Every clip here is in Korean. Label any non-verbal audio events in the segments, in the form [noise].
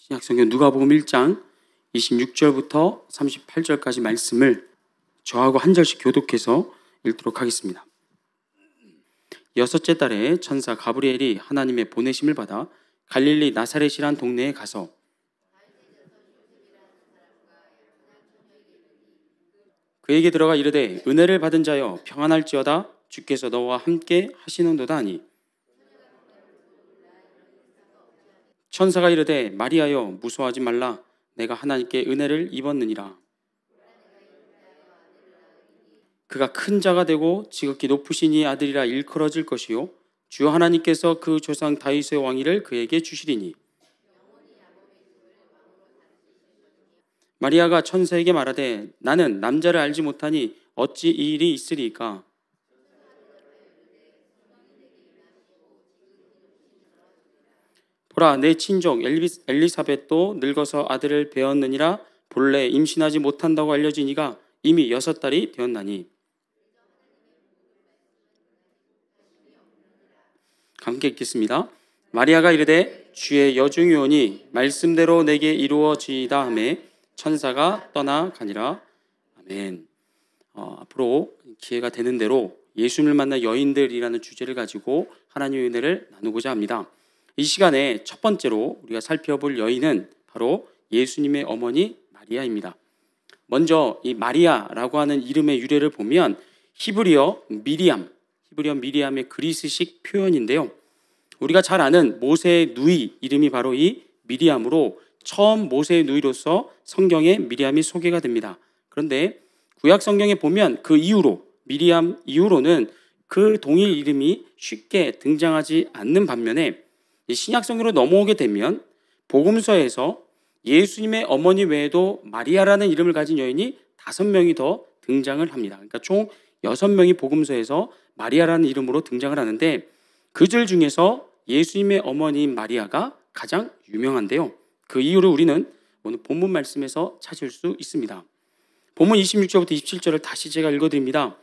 신약성경 누가복음 1장 26절부터 38절까지 말씀을 저하고 한 절씩 교독해서 읽도록 하겠습니다. 여섯째 달에 천사 가브리엘이 하나님의 보내심을 받아 갈릴리 나사렛이란 동네에 가서 그에게 들어가 이르되 은혜를 받은 자여 평안할지어다 주께서 너와 함께 하시는도다 하 천사가 이르되 마리아여 무소하지 말라 내가 하나님께 은혜를 입었느니라. 그가 큰 자가 되고 지극히 높으신 이 아들이라 일컬어질 것이요 주 하나님께서 그 조상 다윗의 왕위를 그에게 주시리니 마리아가 천사에게 말하되 나는 남자를 알지 못하니 어찌 이 일이 있으리까 보라 내 친족 엘리사벳도 늙어서 아들을 배었느니라 본래 임신하지 못한다고 알려지니가 이미 여섯 달이 되었나니 함께 읽겠습니다. 마리아가 이르되 주의 여중이 오니 말씀대로 내게 이루어지다 하매 천사가 떠나가니라 아멘. 어, 앞으로 기회가 되는 대로 예수님을 만난 여인들이라는 주제를 가지고 하나님의 은혜를 나누고자 합니다. 이 시간에 첫 번째로 우리가 살펴볼 여인은 바로 예수님의 어머니 마리아입니다. 먼저 이 마리아라고 하는 이름의 유래를 보면 히브리어 미리암, 히브리어 미리암의 그리스식 표현인데요. 우리가 잘 아는 모세의 누이 이름이 바로 이 미리암으로 처음 모세의 누이로서 성경에 미리암이 소개가 됩니다. 그런데 구약 성경에 보면 그 이후로 미리암 이후로는 그 동일 이름이 쉽게 등장하지 않는 반면에 신약 성경으로 넘어오게 되면 복음서에서 예수님의 어머니 외에도 마리아라는 이름을 가진 여인이 다섯 명이 더 등장을 합니다. 그러니까 총 여섯 명이 복음서에서 마리아라는 이름으로 등장을 하는데 그들 중에서 예수님의 어머니인 마리아가 가장 유명한데요. 그 이유를 우리는 오늘 본문 말씀에서 찾을 수 있습니다. 본문 26절부터 27절을 다시 제가 읽어드립니다.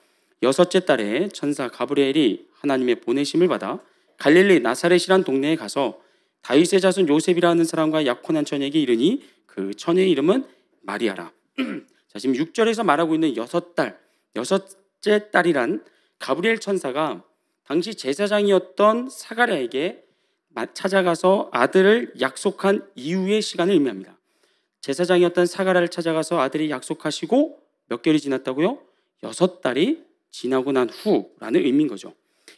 여섯째 달에 천사 가브리엘이 하나님의 보내심을 받아 갈릴리 나사렛이란 동네에 가서 다윗의 자손 요셉이라는 사람과 약혼한 처녀에게 이르니 그 처녀의 이름은 마리아라. [clears throat] 자, 지금 6절에서 말하고 있는 여섯 딸, 여섯째 딸이란 가브리엘 천사가 당시 제사장이었던 사가랴에게 찾아가서 아들을 약속한 이후의 시간을 의미합니다. 제사장이었던 사가랴를 찾아가서 아들이 약속하시고 몇 개월이 지났다고요? 여섯 달이 지나고 난 후라는 의미인 거죠.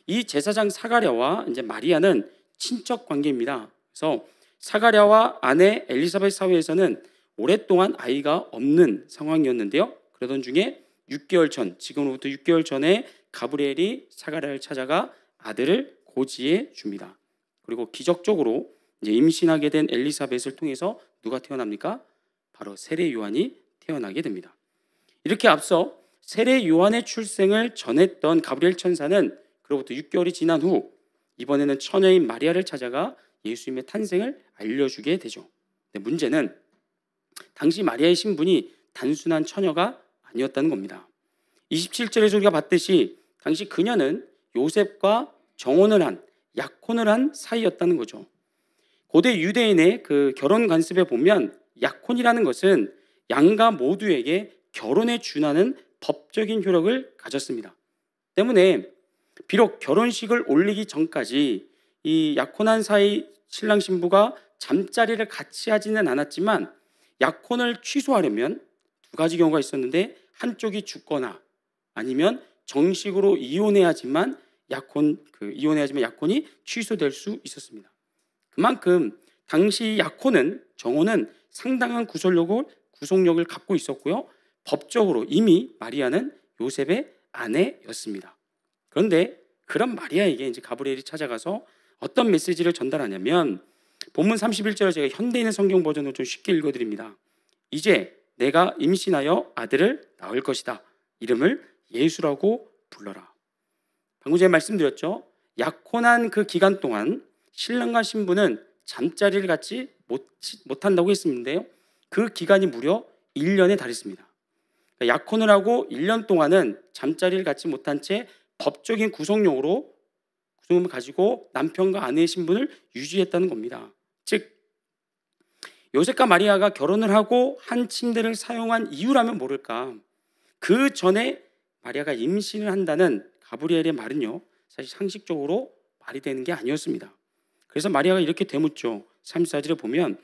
이 제사장 사가랴와 이제 마리아는 친척 관계입니다. 그래서 사가랴와 아내 엘리사벳 사회에서는 오랫동안 아이가 없는 상황이었는데요. 그러던 중에 6개월 전, 지금으로부터 6개월 전에 가브리엘이 사가랴를 찾아가 아들을 고지해 줍니다. 그리고 기적적으로 이제 임신하게 된 엘리사벳을 통해서 누가 태어납니까? 바로 세례 요한이 태어나게 됩니다. 이렇게 앞서 세례 요한의 출생을 전했던 가브리엘 천사는 그로부터 6개월이 지난 후 이번에는 처녀인 마리아를 찾아가 예수님의 탄생을 알려주게 되죠. 근데 문제는 당시 마리아의 신분이 단순한 처녀가 아니었다는 겁니다. 27절에서 우리가 봤듯이 당시 그녀는 요셉과 정혼을 한 약혼을 한 사이였다는 거죠. 고대 유대인의 그 결혼 관습에 보면 약혼이라는 것은 양가 모두에게 결혼에 준하는 법적인 효력을 가졌습니다. 때문에 비록 결혼식을 올리기 전까지 이 약혼한 사이 신랑 신부가 잠자리를 같이 하지는 않았지만 약혼을 취소하려면 두 가지 경우가 있었는데 한쪽이 죽거나 아니면 정식으로 이혼해야지만 약혼 그 이혼해야지만 약혼이 취소될 수 있었습니다. 그만큼 당시 약혼은 정혼은 상당한 구속력을 구속력을 갖고 있었고요. 법적으로 이미 마리아는 요셉의 아내였습니다. 그런데 그런 마리아에게 이제 가브리엘이 찾아가서 어떤 메시지를 전달하냐면 본문 31절을 제가 현대인의 성경 버전으로 좀 쉽게 읽어드립니다. 이제 내가 임신하여 아들을 낳을 것이다. 이름을 예수라고 불러라. 방금 전에 말씀드렸죠. 약혼한 그 기간 동안 신랑과 신부는 잠자리를 갖지 못, 못한다고 했었는데요. 그 기간이 무려 1년에 달했습니다. 그러니까 약혼을 하고 1년 동안은 잠자리를 갖지 못한 채 법적인 구성용으로 구성을 가지고 남편과 아내의 신분을 유지했다는 겁니다. 즉 요셉과 마리아가 결혼을 하고 한 침대를 사용한 이유라면 모를까. 그 전에 마리아가 임신을 한다는 가브리엘의 말은요. 사실 상식적으로 말이 되는 게 아니었습니다. 그래서 마리아가 이렇게 되묻죠. 34절에 보면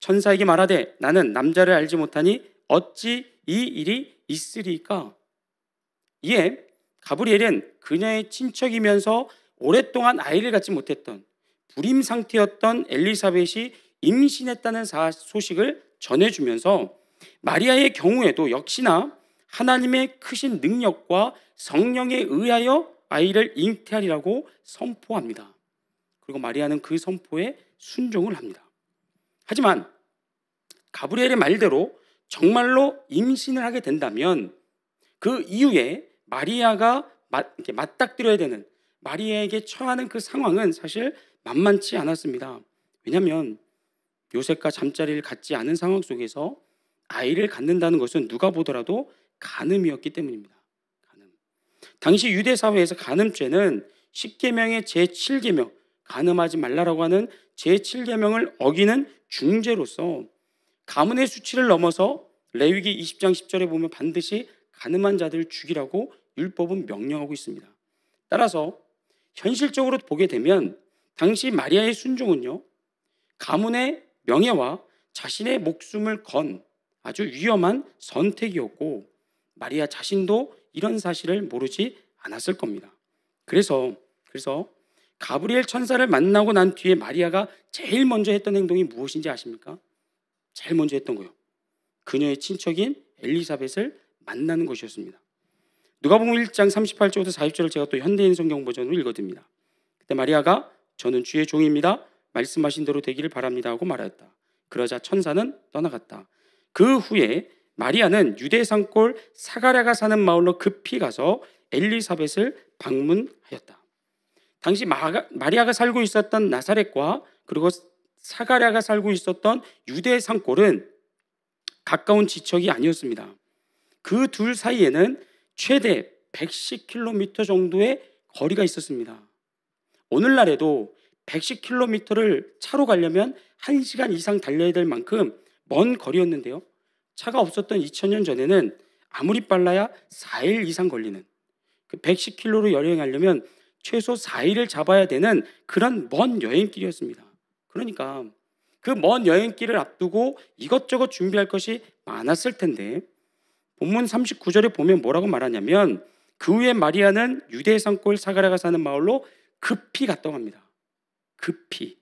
천사에게 말하되 나는 남자를 알지 못하니 어찌 이 일이 있으리까? 이에 가브리엘은 그녀의 친척이면서 오랫동안 아이를 갖지 못했던 불임 상태였던 엘리사벳이 임신했다는 소식을 전해주면서 마리아의 경우에도 역시나 하나님의 크신 능력과 성령에 의하여 아이를 잉태하리라고 선포합니다. 그리고 마리아는 그 선포에 순종을 합니다. 하지만 가브리엘의 말대로 정말로 임신을 하게 된다면 그 이후에 마리아가 맞, 닥뜨려야 되는 마리아에게 처하는 그 상황은 사실 만만치 않았습니다. 왜냐하면 요셉과 잠자리를 갖지 않은 상황 속에서 아이를 갖는다는 것은 누가 보더라도 간음이었기 때문입니다. 간음. 당시 유대 사회에서 간음죄는 10계명의 제7계명 간음하지 말라라고 하는 제7계명을 어기는 중죄로서 가문의 수치를 넘어서 레위기 20장 10절에 보면 반드시 가늠한 자들을 죽이라고 율법은 명령하고 있습니다. 따라서 현실적으로 보게 되면 당시 마리아의 순종은요, 가문의 명예와 자신의 목숨을 건 아주 위험한 선택이었고, 마리아 자신도 이런 사실을 모르지 않았을 겁니다. 그래서, 그래서 가브리엘 천사를 만나고 난 뒤에 마리아가 제일 먼저 했던 행동이 무엇인지 아십니까? 제일 먼저 했던 거요. 그녀의 친척인 엘리사벳을 만나는 것이었습니다. 누가복음 1장 38절부터 40절을 제가 또 현대인 성경 버전으로 읽어드립니다. 그때 마리아가 저는 주의 종입니다. 말씀하신 대로 되기를 바랍니다 하고 말하였다. 그러자 천사는 떠나갔다. 그 후에 마리아는 유대 산골 사가랴가 사는 마을로 급히 가서 엘리사벳을 방문하였다. 당시 마가, 마리아가 살고 있었던 나사렛과 그리고 사가랴가 살고 있었던 유대 산골은 가까운 지척이 아니었습니다. 그 둘 사이에는 최대 110km 정도의 거리가 있었습니다. 오늘날에도 110km를 차로 가려면 1시간 이상 달려야 될 만큼 먼 거리였는데요. 차가 없었던 2000년 전에는 아무리 빨라야 4일 이상 걸리는 그 110km로 여행하려면 최소 4일을 잡아야 되는 그런 먼 여행길이었습니다. 그러니까 그 먼 여행길을 앞두고 이것저것 준비할 것이 많았을 텐데 본문 39절에 보면 뭐라고 말하냐면 그 후에 마리아는 유대 산골 사가랴가 사는 마을로 급히 갔다고 합니다. 급히.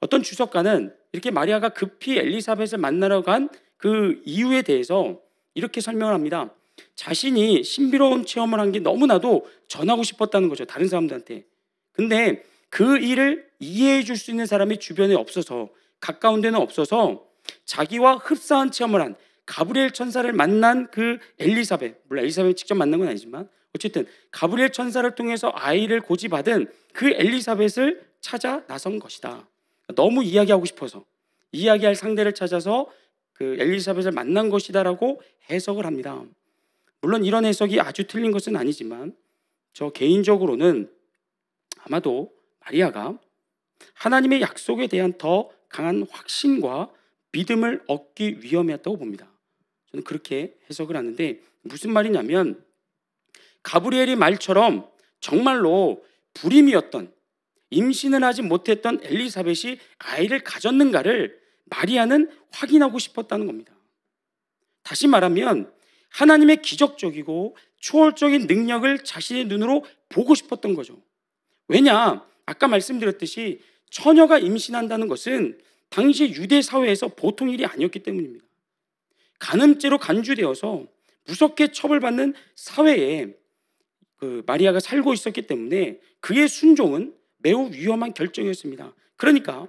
어떤 주석가는 이렇게 마리아가 급히 엘리사벳을 만나러 간 그 이유에 대해서 이렇게 설명을 합니다. 자신이 신비로운 체험을 한 게 너무나도 전하고 싶었다는 거죠. 다른 사람들한테. 근데 그 일을 이해해 줄 수 있는 사람이 주변에 없어서 가까운 데는 없어서 자기와 흡사한 체험을 한 가브리엘 천사를 만난 그 엘리사벳, 물론 엘리사벳 직접 만난 건 아니지만 어쨌든 가브리엘 천사를 통해서 아이를 고집받은그 엘리사벳을 찾아 나선 것이다. 너무 이야기하고 싶어서 이야기할 상대를 찾아서 그 엘리사벳을 만난 것이다라고 해석을 합니다. 물론 이런 해석이 아주 틀린 것은 아니지만 저 개인적으로는 아마도 마리아가 하나님의 약속에 대한 더 강한 확신과 믿음을 얻기 위험했다고 봅니다. 저는 그렇게 해석을 하는데 무슨 말이냐면 가브리엘이 말처럼 정말로 불임이었던 임신을 하지 못했던 엘리사벳이 아이를 가졌는가를 마리아는 확인하고 싶었다는 겁니다. 다시 말하면 하나님의 기적적이고 초월적인 능력을 자신의 눈으로 보고 싶었던 거죠. 왜냐? 아까 말씀드렸듯이 처녀가 임신한다는 것은 당시 유대 사회에서 보통 일이 아니었기 때문입니다. 간음죄로 간주되어서 무섭게 처벌받는 사회에 그 마리아가 살고 있었기 때문에 그의 순종은 매우 위험한 결정이었습니다. 그러니까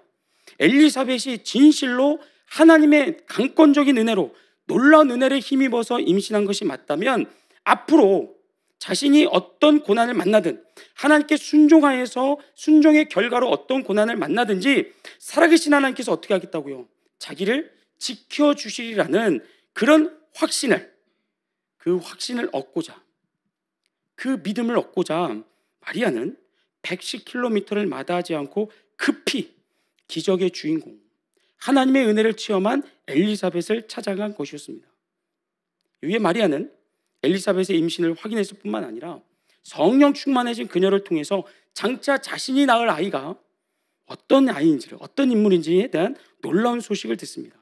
엘리사벳이 진실로 하나님의 강권적인 은혜로 놀라운 은혜를 힘입어서 임신한 것이 맞다면 앞으로 자신이 어떤 고난을 만나든 하나님께 순종하여서 순종의 결과로 어떤 고난을 만나든지 살아계신 하나님께서 어떻게 하겠다고요? 자기를 지켜주시리라는 그런 확신을 그 확신을 얻고자 그 믿음을 얻고자 마리아는 110km를 마다하지 않고 급히 기적의 주인공 하나님의 은혜를 체험한 엘리사벳을 찾아간 것이었습니다. 이에 마리아는 엘리사벳의 임신을 확인했을 뿐만 아니라 성령 충만해진 그녀를 통해서 장차 자신이 낳을 아이가 어떤 아이인지를 어떤 인물인지에 대한 놀라운 소식을 듣습니다.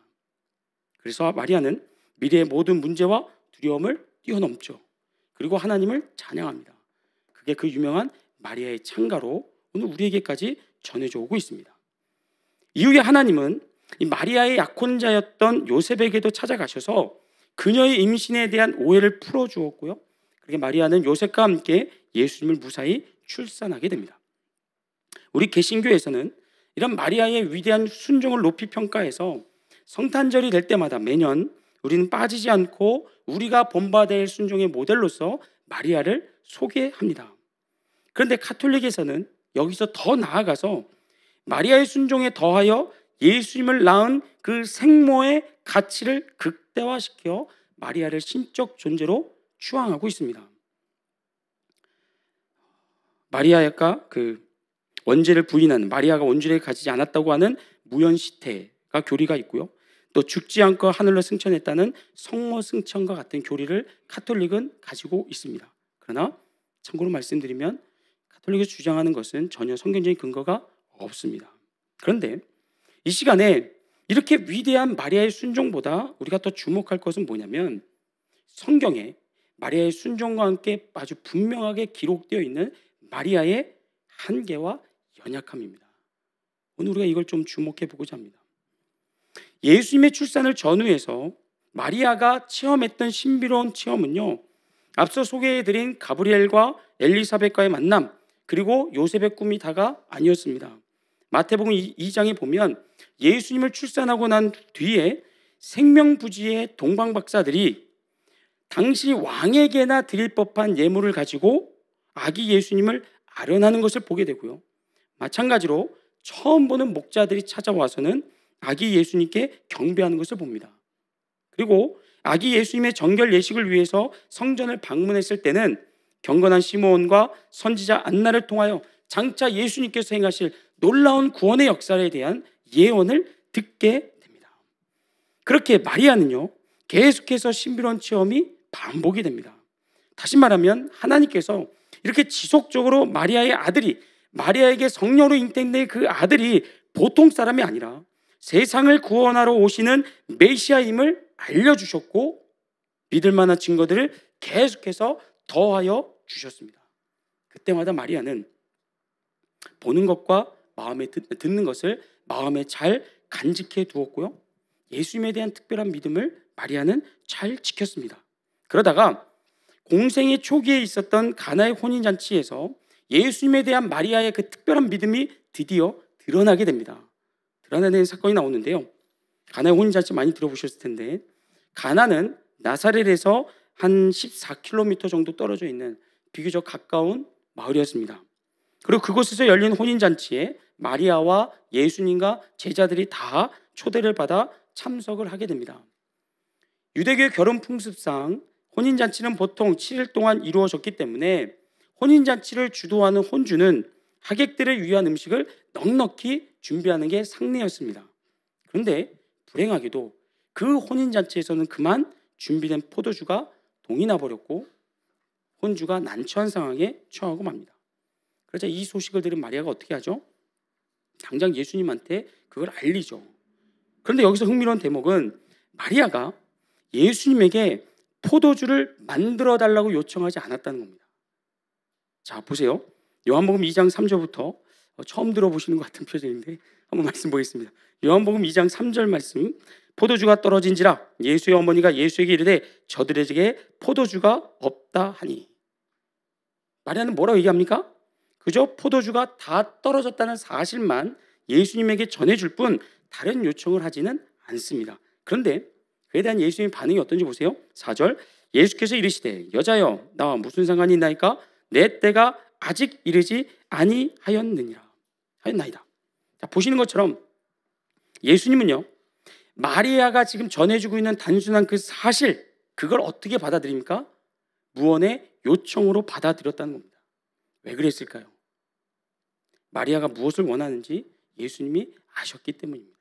그래서 마리아는 미래의 모든 문제와 두려움을 뛰어넘죠. 그리고 하나님을 찬양합니다. 그게 그 유명한 마리아의 창가로 오늘 우리에게까지 전해져 오고 있습니다. 이후에 하나님은 이 마리아의 약혼자였던 요셉에게도 찾아가셔서 그녀의 임신에 대한 오해를 풀어주었고요. 그렇게 마리아는 요셉과 함께 예수님을 무사히 출산하게 됩니다. 우리 개신교에서는 이런 마리아의 위대한 순종을 높이 평가해서 성탄절이 될 때마다 매년 우리는 빠지지 않고 우리가 본받을 순종의 모델로서 마리아를 소개합니다. 그런데 카톨릭에서는 여기서 더 나아가서 마리아의 순종에 더하여 예수님을 낳은 그 생모의 가치를 극대화시켜 마리아를 신적 존재로 추앙하고 있습니다. 마리아가 그 원죄를 부인하는 마리아가 원죄를 가지지 않았다고 하는 무연시태가 교리가 있고요. 또 죽지 않고 하늘로 승천했다는 성모 승천과 같은 교리를 카톨릭은 가지고 있습니다. 그러나 참고로 말씀드리면 카톨릭이 주장하는 것은 전혀 성경적인 근거가 없습니다. 그런데 이 시간에 이렇게 위대한 마리아의 순종보다 우리가 더 주목할 것은 뭐냐면 성경에 마리아의 순종과 함께 아주 분명하게 기록되어 있는 마리아의 한계와 연약함입니다. 오늘 우리가 이걸 좀 주목해 보고자 합니다. 예수님의 출산을 전후해서 마리아가 체험했던 신비로운 체험은요. 앞서 소개해드린 가브리엘과 엘리사벳과의 만남 그리고 요셉의 꿈이 다가 아니었습니다. 마태복음 2장에 보면 예수님을 출산하고 난 뒤에 생명부지의 동방박사들이 당시 왕에게나 드릴 법한 예물을 가지고 아기 예수님을 아련하는 것을 보게 되고요. 마찬가지로 처음 보는 목자들이 찾아와서는 아기 예수님께 경배하는 것을 봅니다. 그리고 아기 예수님의 정결 예식을 위해서 성전을 방문했을 때는 경건한 시므과 선지자 안나를 통하여 장차 예수님께서 행하실 놀라운 구원의 역사에 대한 예언을 듣게 됩니다. 그렇게 마리아는요 계속해서 신비로운 체험이 반복이 됩니다. 다시 말하면 하나님께서 이렇게 지속적으로 마리아의 아들이 마리아에게 성녀로 인택된 그 아들이 보통 사람이 아니라 세상을 구원하러 오시는 메시아임을 알려주셨고 믿을 만한 증거들을 계속해서 더하여 주셨습니다. 그때마다 마리아는 보는 것과 마음에 듣는 것을 마음에 잘 간직해 두었고요. 예수님에 대한 특별한 믿음을 마리아는 잘 지켰습니다. 그러다가 공생의 초기에 있었던 가나의 혼인 잔치에서 예수님에 대한 마리아의 그 특별한 믿음이 드디어 드러나게 됩니다. 라는 사건이 나오는데요. 가나의 혼인잔치 많이 들어보셨을 텐데 가나는 나사렛에서 한 14km 정도 떨어져 있는 비교적 가까운 마을이었습니다. 그리고 그곳에서 열린 혼인잔치에 마리아와 예수님과 제자들이 다 초대를 받아 참석을 하게 됩니다. 유대교의 결혼 풍습상 혼인잔치는 보통 7일 동안 이루어졌기 때문에 혼인잔치를 주도하는 혼주는 하객들을 위한 음식을 넉넉히 준비하는 게 상례였습니다. 그런데 불행하게도 그 혼인잔치에서는 그만 준비된 포도주가 동이 나버렸고 혼주가 난처한 상황에 처하고 맙니다. 그러자 이 소식을 들은 마리아가 어떻게 하죠? 당장 예수님한테 그걸 알리죠. 그런데 여기서 흥미로운 대목은 마리아가 예수님에게 포도주를 만들어 달라고 요청하지 않았다는 겁니다. 자, 보세요. 요한복음 2장 3절부터 어, 처음 들어보시는 것 같은 표정인데 한번 말씀 보겠습니다. 요한복음 2장 3절 말씀. 포도주가 떨어진지라 예수의 어머니가 예수에게 이르되 저들에게 포도주가 없다 하니 마리아는 뭐라고 얘기합니까? 그저 포도주가 다 떨어졌다는 사실만 예수님에게 전해줄 뿐 다른 요청을 하지는 않습니다. 그런데 그에 대한 예수님의 반응이 어떤지 보세요. 4절 예수께서 이르시되 여자여 나와 무슨 상관이 있나이까 내 때가 아직 이르지 아니하였느니라. 하였나이다. 자, 보시는 것처럼 예수님은요, 마리아가 지금 전해주고 있는 단순한 그 사실, 그걸 어떻게 받아들입니까? 무언의 요청으로 받아들였다는 겁니다. 왜 그랬을까요? 마리아가 무엇을 원하는지 예수님이 아셨기 때문입니다.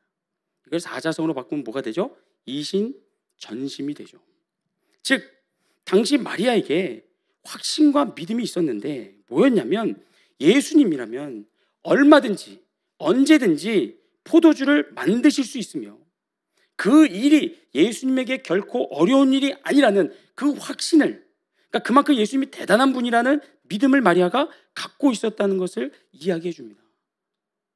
이걸 사자성으로 바꾸면 뭐가 되죠? 이신 전심이 되죠. 즉, 당시 마리아에게 확신과 믿음이 있었는데 뭐였냐면 예수님이라면 얼마든지 언제든지 포도주를 만드실 수 있으며 그 일이 예수님에게 결코 어려운 일이 아니라는 그 확신을 그러니까 그만큼 예수님이 대단한 분이라는 믿음을 마리아가 갖고 있었다는 것을 이야기해 줍니다.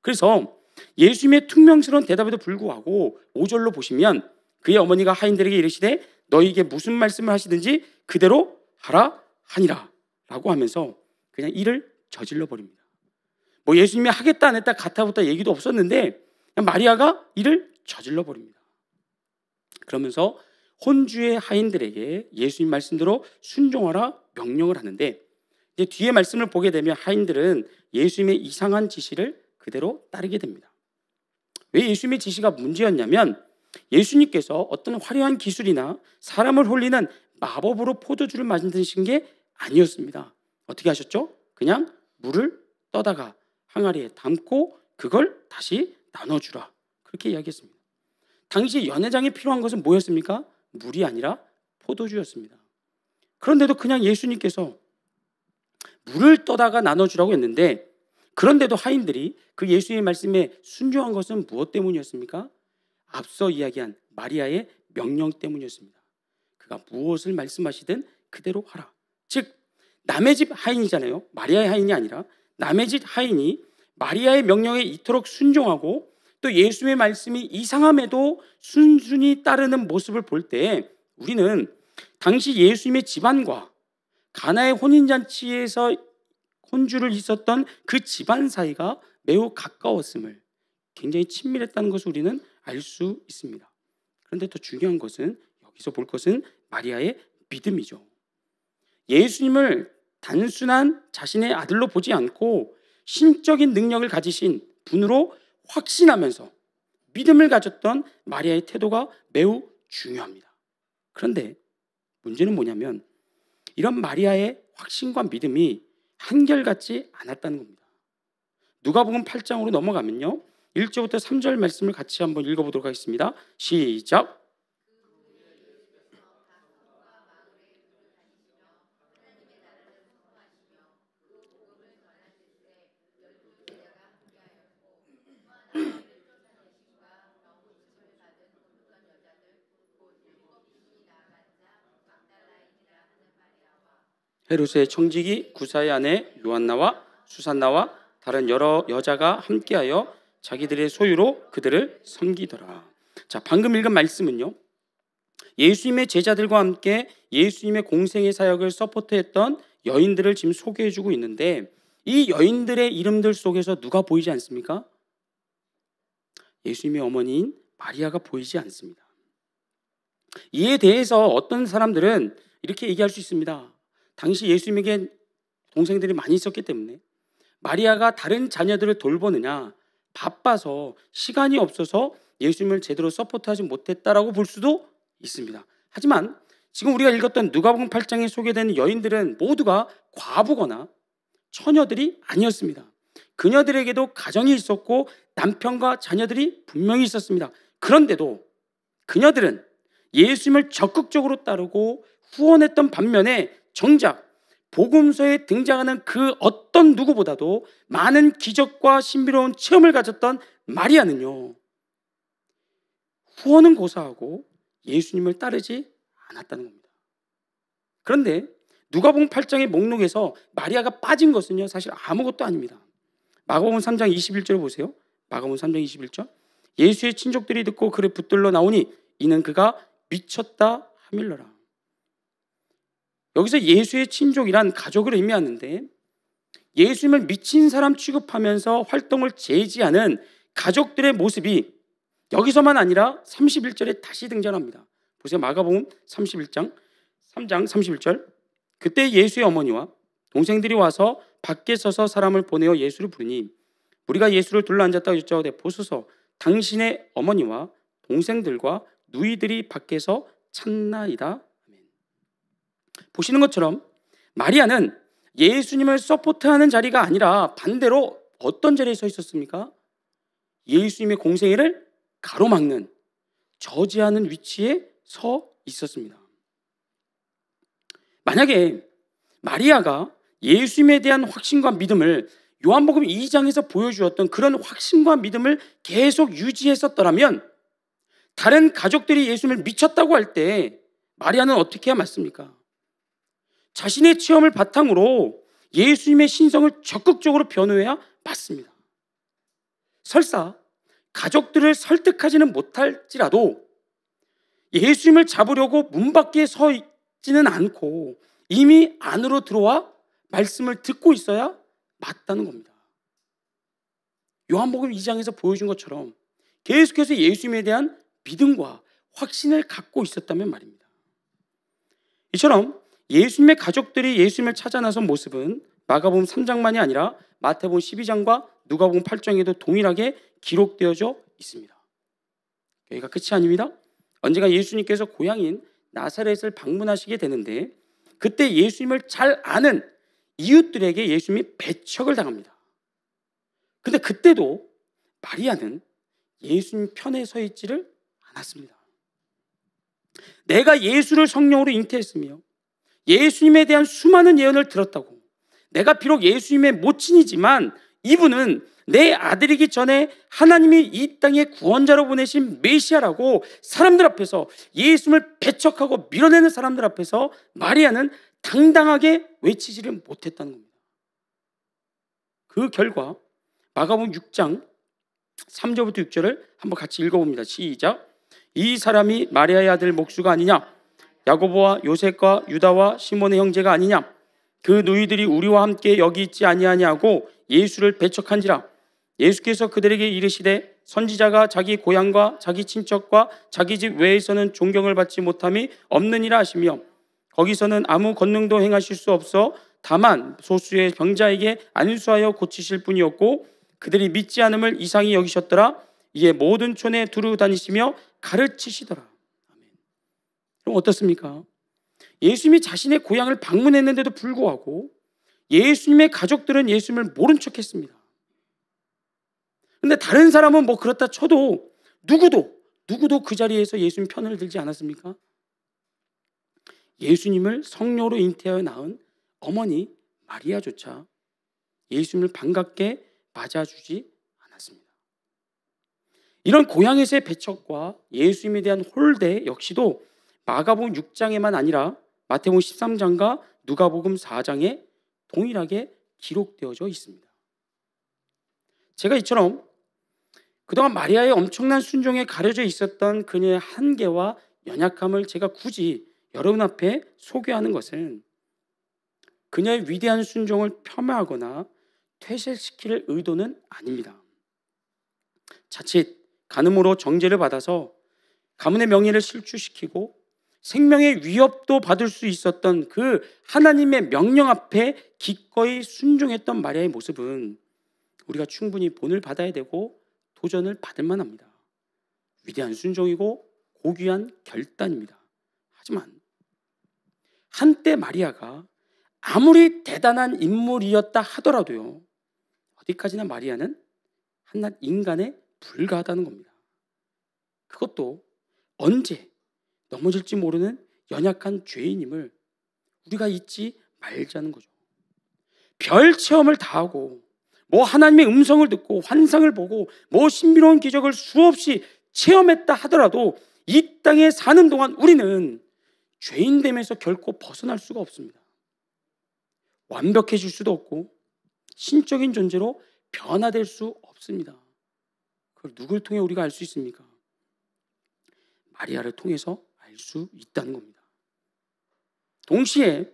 그래서 예수님의 퉁명스러운 대답에도 불구하고 5절로 보시면 그의 어머니가 하인들에게 이르시되 너희에게 무슨 말씀을 하시든지 그대로 하라 하니라 라고 하면서 그냥 일을 저질러 버립니다. 뭐 예수님이 하겠다 안 했다 같아보다 얘기도 없었는데 마리아가 이를 저질러 버립니다. 그러면서 혼주의 하인들에게 예수님 말씀대로 순종하라 명령을 하는데 이제 뒤에 말씀을 보게 되면 하인들은 예수님의 이상한 지시를 그대로 따르게 됩니다. 왜 예수님의 지시가 문제였냐면 예수님께서 어떤 화려한 기술이나 사람을 홀리는 마법으로 포도주를 만드신 게 아니었습니다. 어떻게 하셨죠? 그냥 물을 떠다가 항아리에 담고 그걸 다시 나눠주라. 그렇게 이야기했습니다. 당시 연회장에 필요한 것은 뭐였습니까? 물이 아니라 포도주였습니다. 그런데도 그냥 예수님께서 물을 떠다가 나눠주라고 했는데 그런데도 하인들이 그 예수의 말씀에 순종한 것은 무엇 때문이었습니까? 앞서 이야기한 마리아의 명령 때문이었습니다. 그가 무엇을 말씀하시든 그대로 하라. 즉 남의 집 하인이잖아요. 마리아의 하인이 아니라 남의 집 하인이 마리아의 명령에 이토록 순종하고 또 예수의 말씀이 이상함에도 순순히 따르는 모습을 볼 때 우리는 당시 예수님의 집안과 가나의 혼인잔치에서 혼주를 있었던 그 집안 사이가 매우 가까웠음을 굉장히 친밀했다는 것을 우리는 알 수 있습니다. 그런데 더 중요한 것은 여기서 볼 것은 마리아의 믿음이죠. 예수님을 단순한 자신의 아들로 보지 않고 신적인 능력을 가지신 분으로 확신하면서 믿음을 가졌던 마리아의 태도가 매우 중요합니다. 그런데 문제는 뭐냐면 이런 마리아의 확신과 믿음이 한결같지 않았다는 겁니다. 누가복음 8장으로 넘어가면요. 1절부터 3절 말씀을 같이 한번 읽어보도록 하겠습니다. 시작. 헤롯의 청직이 구사의 아내 요한나와 수산나와 다른 여러 여자가 함께하여 자기들의 소유로 그들을 섬기더라. 자, 방금 읽은 말씀은요. 예수님의 제자들과 함께 예수님의 공생의 사역을 서포트했던 여인들을 지금 소개해 주고 있는데 이 여인들의 이름들 속에서 누가 보이지 않습니까? 예수님의 어머니인 마리아가 보이지 않습니다. 이에 대해서 어떤 사람들은 이렇게 얘기할 수 있습니다. 당시 예수님에겐 동생들이 많이 있었기 때문에 마리아가 다른 자녀들을 돌보느냐 바빠서 시간이 없어서 예수님을 제대로 서포트하지 못했다라고 볼 수도 있습니다. 하지만 지금 우리가 읽었던 누가복음 8장에 소개된 여인들은 모두가 과부거나 처녀들이 아니었습니다. 그녀들에게도 가정이 있었고 남편과 자녀들이 분명히 있었습니다. 그런데도 그녀들은 예수님을 적극적으로 따르고 후원했던 반면에 정작 복음서에 등장하는 그 어떤 누구보다도 많은 기적과 신비로운 체험을 가졌던 마리아는요. 후원은 고사하고 예수님을 따르지 않았다는 겁니다. 그런데 누가복음 8장의 목록에서 마리아가 빠진 것은요. 사실 아무것도 아닙니다. 마가복음 3장 21절 보세요. 마가복음 3장 21절. 예수의 친족들이 듣고 그를 붙들러 나오니 이는 그가 미쳤다 하밀러라. 여기서 예수의 친족이란 가족을 의미하는데 예수님을 미친 사람 취급하면서 활동을 제지하는 가족들의 모습이 여기서만 아니라 31절에 다시 등장합니다. 보세요. 마가복음 31장 3장 31절. 그때 예수의 어머니와 동생들이 와서 밖에 서서 사람을 보내어 예수를 부르니 우리가 예수를 둘러앉았다 여쭤오되 보소서 당신의 어머니와 동생들과 누이들이 밖에서 찾나이다 보시는 것처럼 마리아는 예수님을 서포트하는 자리가 아니라 반대로 어떤 자리에 서 있었습니까? 예수님의 공생애를 가로막는 저지하는 위치에 서 있었습니다. 만약에 마리아가 예수님에 대한 확신과 믿음을 요한복음 2장에서 보여주었던 그런 확신과 믿음을 계속 유지했었더라면 다른 가족들이 예수님을 미쳤다고 할 때 마리아는 어떻게 해야 맞습니까? 자신의 체험을 바탕으로 예수님의 신성을 적극적으로 변호해야 맞습니다. 설사 가족들을 설득하지는 못할지라도 예수님을 잡으려고 문 밖에 서 있지는 않고 이미 안으로 들어와 말씀을 듣고 있어야 맞다는 겁니다. 요한복음 2장에서 보여준 것처럼 계속해서 예수님에 대한 믿음과 확신을 갖고 있었다면 말입니다. 이처럼 예수님의 가족들이 예수님을 찾아 나선 모습은 마가복음 3장만이 아니라 마태복음 12장과 누가복음 8장에도 동일하게 기록되어져 있습니다. 여기가 끝이 아닙니다. 언젠가 예수님께서 고향인 나사렛을 방문하시게 되는데 그때 예수님을 잘 아는 이웃들에게 예수님이 배척을 당합니다. 근데 그때도 마리아는 예수님 편에 서 있지를 않았습니다. 내가 예수를 성령으로 잉태했으며 예수님에 대한 수많은 예언을 들었다고. 내가 비록 예수님의 모친이지만 이분은 내 아들이기 전에 하나님이 이 땅에 구원자로 보내신 메시아라고 사람들 앞에서 예수님을 배척하고 밀어내는 사람들 앞에서 마리아는 당당하게 외치지를 못했다는 겁니다. 그 결과 마가복 6장 3절부터 6절을 한번 같이 읽어봅니다. 시작. 이 사람이 마리아의 아들 목수가 아니냐? 야고보와 요셉과 유다와 시몬의 형제가 아니냐? 그 누이들이 우리와 함께 여기 있지 아니하냐고 예수를 배척한지라. 예수께서 그들에게 이르시되 선지자가 자기 고향과 자기 친척과 자기 집 외에서는 존경을 받지 못함이 없느니라 하시며 거기서는 아무 권능도 행하실 수 없어 다만 소수의 병자에게 안수하여 고치실 뿐이었고 그들이 믿지 않음을 이상히 여기셨더라 이에 모든 촌에 두루 다니시며 가르치시더라 그럼 어떻습니까? 예수님이 자신의 고향을 방문했는데도 불구하고 예수님의 가족들은 예수님을 모른 척 했습니다. 근데 다른 사람은 뭐 그렇다 쳐도 누구도, 누구도 그 자리에서 예수님 편을 들지 않았습니까? 예수님을 성녀로 잉태하여 낳은 어머니 마리아조차 예수님을 반갑게 맞아주지 않았습니다. 이런 고향에서의 배척과 예수님에 대한 홀대 역시도 마가복음 6장에만 아니라 마태복음 13장과 누가복음 4장에 동일하게 기록되어져 있습니다. 제가 이처럼 그동안 마리아의 엄청난 순종에 가려져 있었던 그녀의 한계와 연약함을 제가 굳이 여러분 앞에 소개하는 것은 그녀의 위대한 순종을 폄하하거나 퇴색시킬 의도는 아닙니다. 자칫 간음으로 정죄를 받아서 가문의 명예를 실추시키고 생명의 위협도 받을 수 있었던 그 하나님의 명령 앞에 기꺼이 순종했던 마리아의 모습은 우리가 충분히 본을 받아야 되고 도전을 받을 만합니다. 위대한 순종이고 고귀한 결단입니다. 하지만 한때 마리아가 아무리 대단한 인물이었다 하더라도요. 어디까지나 마리아는 한낱 인간에 불과하다는 겁니다. 그것도 언제 넘어질지 모르는 연약한 죄인임을 우리가 잊지 말자는 거죠. 별 체험을 다 하고 뭐 하나님의 음성을 듣고 환상을 보고 뭐 신비로운 기적을 수없이 체험했다 하더라도 이 땅에 사는 동안 우리는 죄인됨에서 결코 벗어날 수가 없습니다. 완벽해질 수도 없고 신적인 존재로 변화될 수 없습니다. 그걸 누굴 통해 우리가 알 수 있습니까? 마리아를 통해서 될수 있다는 겁니다. 동시에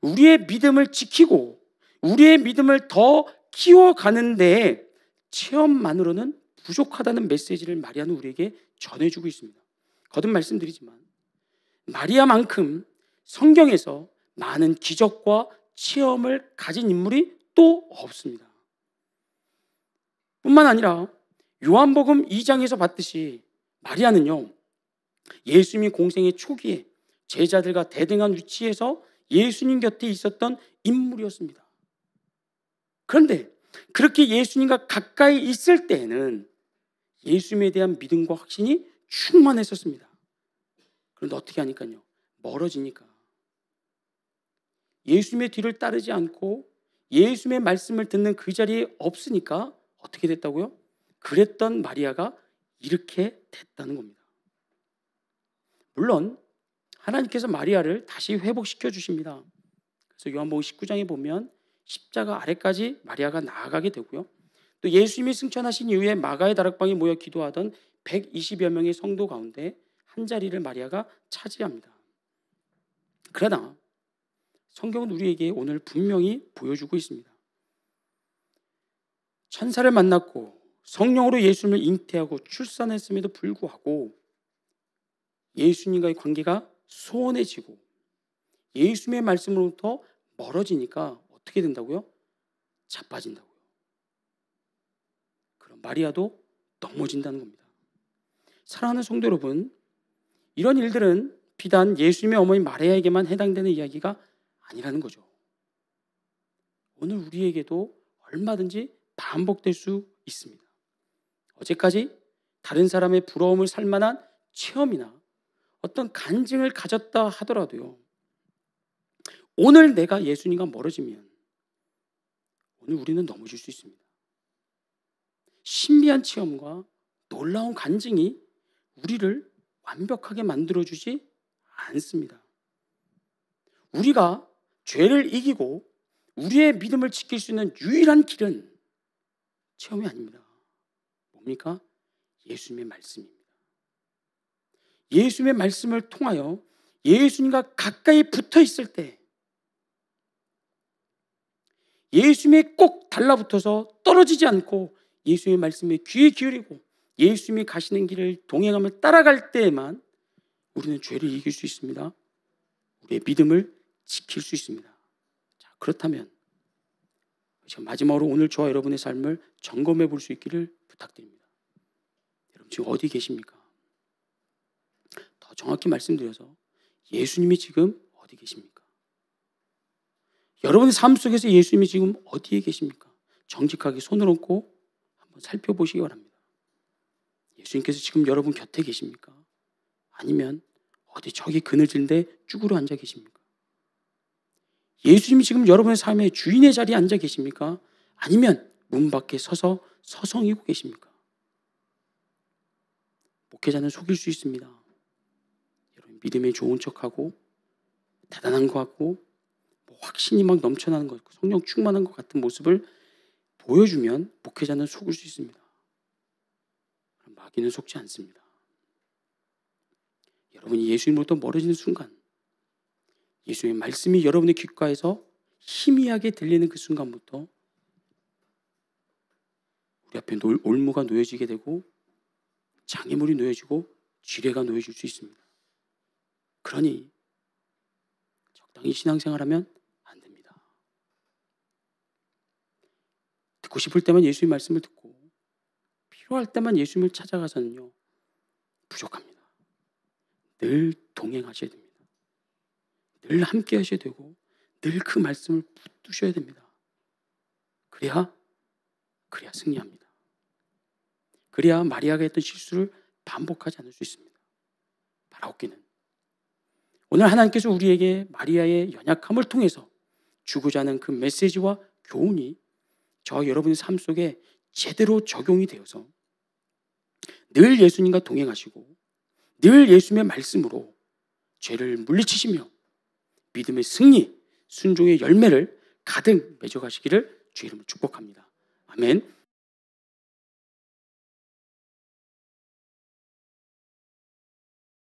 우리의 믿음을 지키고 우리의 믿음을 더 키워가는데 체험만으로는 부족하다는 메시지를 마리아는 우리에게 전해주고 있습니다. 거듭 말씀드리지만 마리아만큼 성경에서 많은 기적과 체험을 가진 인물이 또 없습니다. 뿐만 아니라 요한복음 2장에서 봤듯이 마리아는요 예수님이 공생의 초기에 제자들과 대등한 위치에서 예수님 곁에 있었던 인물이었습니다. 그런데 그렇게 예수님과 가까이 있을 때에는 예수님에 대한 믿음과 확신이 충만했었습니다. 그런데 어떻게 하니까요? 멀어지니까. 예수님의 뒤를 따르지 않고 예수님의 말씀을 듣는 그 자리에 없으니까 어떻게 됐다고요? 그랬던 마리아가 이렇게 됐다는 겁니다. 물론 하나님께서 마리아를 다시 회복시켜 주십니다. 그래서 요한복음 19장에 보면 십자가 아래까지 마리아가 나아가게 되고요. 또 예수님이 승천하신 이후에 마가의 다락방에 모여 기도하던 120여 명의 성도 가운데 한 자리를 마리아가 차지합니다. 그러나 성경은 우리에게 오늘 분명히 보여주고 있습니다. 천사를 만났고 성령으로 예수님을 잉태하고 출산했음에도 불구하고 예수님과의 관계가 소원해지고 예수님의 말씀으로부터 멀어지니까 어떻게 된다고요? 자빠진다고요. 그럼 마리아도 넘어진다는 겁니다. 사랑하는 성도 여러분, 이런 일들은 비단 예수님의 어머니 마리아에게만 해당되는 이야기가 아니라는 거죠. 오늘 우리에게도 얼마든지 반복될 수 있습니다. 어제까지 다른 사람의 부러움을 살 만한 체험이나 어떤 간증을 가졌다 하더라도요. 오늘 내가 예수님과 멀어지면 오늘 우리는 넘어질 수 있습니다. 신비한 체험과 놀라운 간증이 우리를 완벽하게 만들어주지 않습니다. 우리가 죄를 이기고 우리의 믿음을 지킬 수 있는 유일한 길은 체험이 아닙니다. 뭡니까? 예수님의 말씀입니다. 예수님의 말씀을 통하여 예수님과 가까이 붙어 있을 때 예수님이 꼭 달라붙어서 떨어지지 않고 예수님의 말씀에 귀에 기울이고 예수님이 가시는 길을 동행하며 따라갈 때에만 우리는 죄를 이길 수 있습니다. 우리의 믿음을 지킬 수 있습니다. 자, 그렇다면 제가 마지막으로 오늘 저와 여러분의 삶을 점검해 볼 수 있기를 부탁드립니다. 여러분 지금 어디 계십니까? 더 정확히 말씀드려서 예수님이 지금 어디 계십니까? 여러분의 삶 속에서 예수님이 지금 어디에 계십니까? 정직하게 손을 얹고 한번 살펴보시기 바랍니다. 예수님께서 지금 여러분 곁에 계십니까? 아니면 어디 저기 그늘진데 쭈그려 앉아 계십니까? 예수님이 지금 여러분의 삶의 주인의 자리에 앉아 계십니까? 아니면 문 밖에 서서 서성이고 계십니까? 목회자는 속일 수 있습니다. 믿음에 좋은 척하고 대단한 것 같고 뭐 확신이 막 넘쳐나는 것 같고 성령 충만한 것 같은 모습을 보여주면 목회자는 속을 수 있습니다. 마귀는 속지 않습니다. 여러분이 예수님으로부터 멀어지는 순간 예수의 말씀이 여러분의 귓가에서 희미하게 들리는 그 순간부터 우리 앞에 올무가 놓여지게 되고 장애물이 놓여지고 지뢰가 놓여질 수 있습니다. 그러니 적당히 신앙생활하면 안 됩니다. 듣고 싶을 때만 예수의 말씀을 듣고 필요할 때만 예수님을 찾아가서는요 부족합니다. 늘 동행하셔야 됩니다. 늘 함께 하셔야 되고 늘 그 말씀을 붙드셔야 됩니다. 그래야 그래야 승리합니다. 그래야 마리아가 했던 실수를 반복하지 않을 수 있습니다. 바라옵기는 오늘 하나님께서 우리에게 마리아의 연약함을 통해서 주고자 하는 그 메시지와 교훈이 저 여러분의 삶 속에 제대로 적용이 되어서 늘 예수님과 동행하시고 늘 예수님의 말씀으로 죄를 물리치시며 믿음의 승리, 순종의 열매를 가득 맺어가시기를 주 이름으로 축복합니다. 아멘.